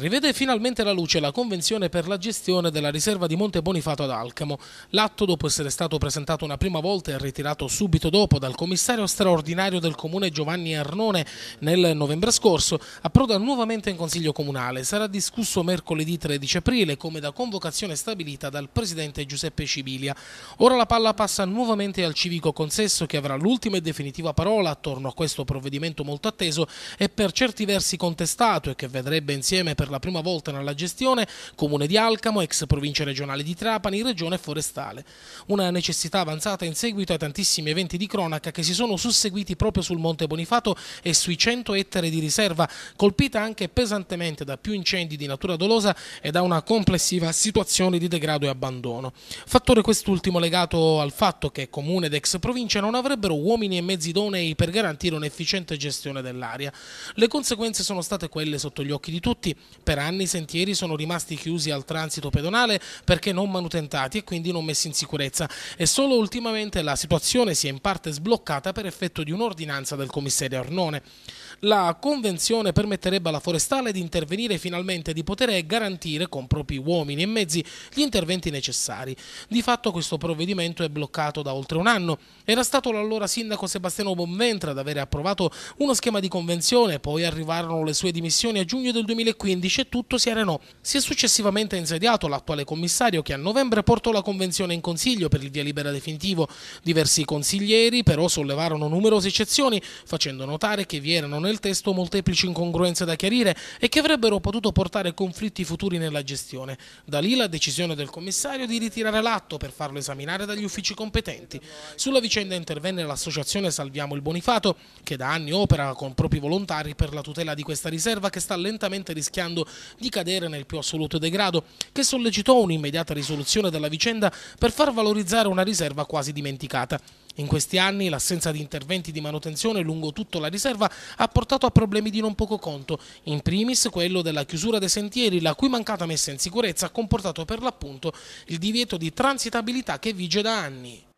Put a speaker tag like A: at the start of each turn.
A: Rivede finalmente la luce la Convenzione per la gestione della riserva di Monte Bonifato ad Alcamo. L'atto, dopo essere stato presentato una prima volta e ritirato subito dopo dal commissario straordinario del comune Giovanni Arnone nel novembre scorso, approda nuovamente in Consiglio Comunale. Sarà discusso mercoledì 13 aprile, come da convocazione stabilita dal presidente Giuseppe Cibilia. Ora la palla passa nuovamente al civico consesso che avrà l'ultima e definitiva parola attorno a questo provvedimento molto atteso e per certi versi contestato e che vedrebbe insieme per per la prima volta nella gestione Comune di Alcamo, ex provincia regionale di Trapani, regione forestale. Una necessità avanzata in seguito ai tantissimi eventi di cronaca che si sono susseguiti proprio sul Monte Bonifato e sui 100 ettari di riserva, colpita anche pesantemente da più incendi di natura dolosa e da una complessiva situazione di degrado e abbandono. Fattore quest'ultimo legato al fatto che Comune ed ex provincia non avrebbero uomini e mezzi idonei per garantire un'efficiente gestione dell'area. Le conseguenze sono state quelle sotto gli occhi di tutti, per anni i sentieri sono rimasti chiusi al transito pedonale perché non manutentati e quindi non messi in sicurezza e solo ultimamente la situazione si è in parte sbloccata per effetto di un'ordinanza del commissario Arnone. La convenzione permetterebbe alla forestale di intervenire finalmente e di poter garantire con propri uomini e mezzi gli interventi necessari. Di fatto questo provvedimento è bloccato da oltre un anno. Era stato l'allora sindaco Sebastiano Bonventra ad avere approvato uno schema di convenzione, poi arrivarono le sue dimissioni a giugno del 2015 appendice tutto si arenò. Si è successivamente insediato l'attuale commissario che a novembre portò la convenzione in consiglio per il via libera definitivo. Diversi consiglieri però sollevarono numerose eccezioni, facendo notare che vi erano nel testo molteplici incongruenze da chiarire e che avrebbero potuto portare conflitti futuri nella gestione. Da lì la decisione del commissario di ritirare l'atto per farlo esaminare dagli uffici competenti. Sulla vicenda intervenne l'associazione Salviamo il Bonifato, che da anni opera con propri volontari per la tutela di questa riserva che sta lentamente rischiando rischiando di cadere nel più assoluto degrado, che sollecitò un'immediata risoluzione della vicenda per far valorizzare una riserva quasi dimenticata. In questi anni l'assenza di interventi di manutenzione lungo tutta la riserva ha portato a problemi di non poco conto, in primis quello della chiusura dei sentieri, la cui mancata messa in sicurezza ha comportato per l'appunto il divieto di transitabilità che vige da anni.